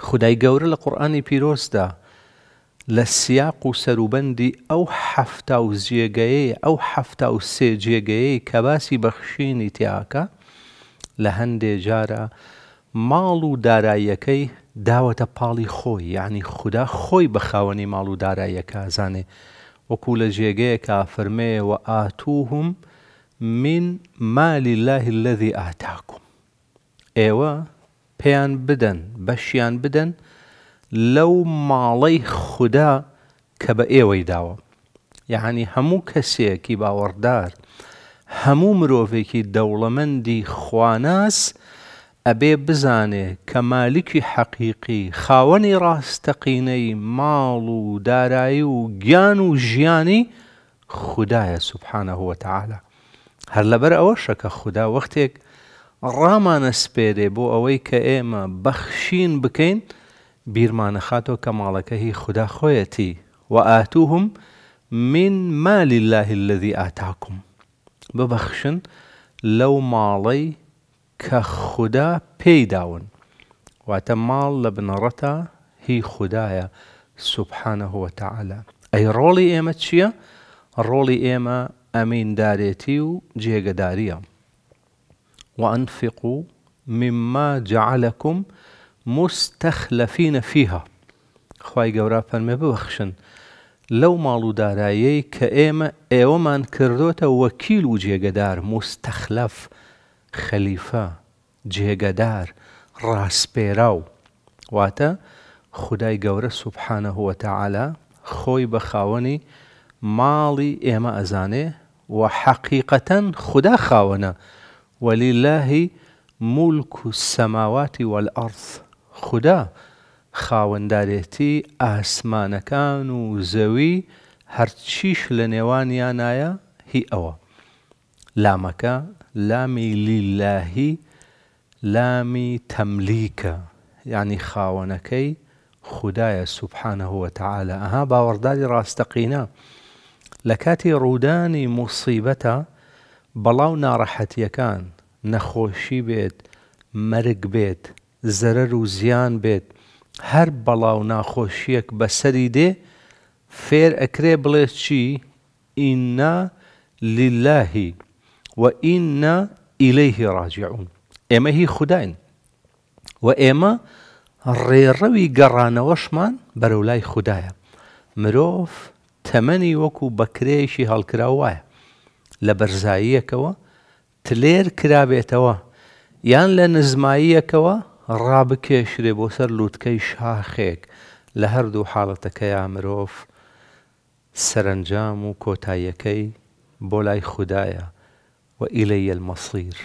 خدای گەورە لە قورآانی پیرۆستدا لە سیاق و سەروبەندی ئەو حەفتا و جێگەیە ئەو حەفتا و سێ جێگەیە کە باسی بەخشینی تیاکە لە هەندێ جارە ماڵ و داراییەکەی داوەتە پاڵی خۆی یعنی خوددا خۆی بە خاوەنی ماڵ و داراییەکە زانێ وەکوو لە جێگەیەکە فەرمەیەوە ئاتووهم من مالی الله الذي ئاتاکم ئێوە پێیان بدەن بەشیان بدەن لەو ماڵەی خوددا کە بە ئێوەی داوە یعنی هەموو کەسێکی باوەڕدار هەموو مرۆڤێکی دەوڵەمەندی خواناس ئەبێ بزانێ کە مالکی حەقیقی خاوەنی ڕاستەقینەی ماڵ و دارایی و گیان و ژیانی خدایە سوبحانەهوەتەعاالە هەر لەبەر ئەوە شەکە خوددا وەختێک ڕامانەسپێرێ بۆ ئەوەی کە ئێمە بەخشین بکەین بیرمانە خاتۆ کە ماڵەکە هی خوددا خۆیەتی و ئاتوهم من مالی اللهی الذي ئاتاکم ببەخشن لەو ماڵەی کە خوددا پێیداون واتە ماڵ لە بنەڕەتە هی خوددایە سوبحانە هوتەعالا ئەی ڕۆڵی ئێمە چییە؟ ڕۆڵی ئێمە ئەمین دارێتی و جێگەداریە وأنفقوا مما جعلكم مستخلفين فيها خی گەورە فەرمێ ببەخشن لەو ماڵ و دارایەی کە ئێمە ئێوەمان کردوتە وەکیل و جێگەدار مستەخلف خەلیفە جێگەدار ڕاستپێرا و واتە خدای گەورە سوبحانە هوتەعاالە خۆی بە خاوەنی ماڵی ئێمە ئەزانێ و حەقیقەتەن خدا خاوەنە ولله ملك السماوات والأرض خدا خاوەندارێتی ئاسمانەکان و زوي هەرچیش لە نێوانیانایە هی هي أوا لامی لامي لله لامي یعنی يعني خاونكي خدايا سبحانه وتعالى أها ڕاستەقینە راستقينا لكاتي روداني مصيبتا بەڵاو ناڕەحەتیەکان نەخۆشی بێت مەرگ بێت زەرەر و زیان بێت هەر بەڵاو ناخۆشیەک بەسەری دێ فێر ئەکرێ بڵێ چی ئیننا لیلهی و ئیننا ئیلەیهی ڕاجعون ئێمە هی خودداین و ئێمە ڕێڕەوی گەڕانەوەشمان بەرەولای خوددایە مرۆڤ تەمەنی وەکو بەکرێشی هەڵکرا وایە لە بەرزاییەکەوە تلێر کرابێتەوە یان لە نزماییەکەوە ڕابکێشرێ بۆ سەر لووتکەی شاخێک لە هەردوو حاڵەتەکەی مرۆڤ سەرنجام و کۆتاییەکەی بۆ لای خوددایە وئیلەیە المەسیر.